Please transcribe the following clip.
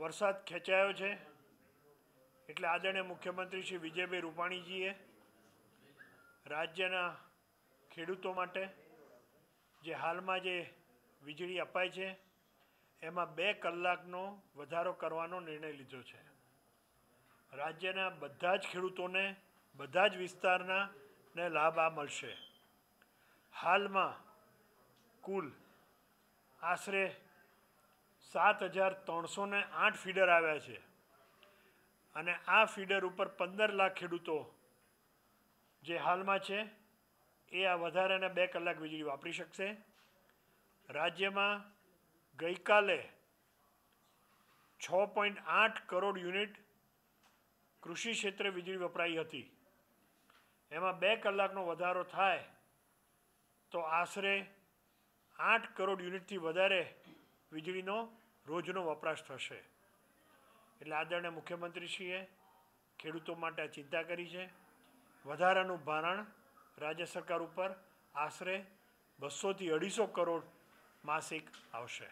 વરસાદ ખેંચાયો છે એટલે આદરણીય મુખ્યમંત્રી શ્રી વિજયભાઈ રૂપાણીજીએ રાજ્યના ખેડૂતો માટે જે હાલમાં જે વીજળી અપાય છે એમાં બે કલાકનો વધારો કરવાનો નિર્ણય લીધો છે રાજ્યના બધા જ ખેડૂતોને બધા જ વિસ્તારના ને લાભ આ મળશે હાલમાં કુલ આશરે સાત હજાર ત્રણસો ને આઠ ફીડર આવ્યા છે અને આ ફીડર ઉપર પંદર લાખ ખેડૂતો જે હાલમાં છે એ આ વધારાના બે કલાક વીજળી વાપરી શકશે રાજ્યમાં ગઈકાલે છ પોઈન્ટ આઠ કરોડ યુનિટ કૃષિ ક્ષેત્રે વીજળી વપરાઈ હતી એમાં બે કલાકનો વધારો થાય તો આશરે આઠ કરોડ યુનિટથી વધારે વીજળીનો રોજનો વપરાશ થશે એટલે આદરણીય મુખ્યમંત્રીશ્રીએ ખેડૂતો માટે આ ચિંતા કરી છે વધારાનું ભારણ રાજ્ય સરકાર ઉપર આશરે બસોથી અઢીસો કરોડ માસિક આવશે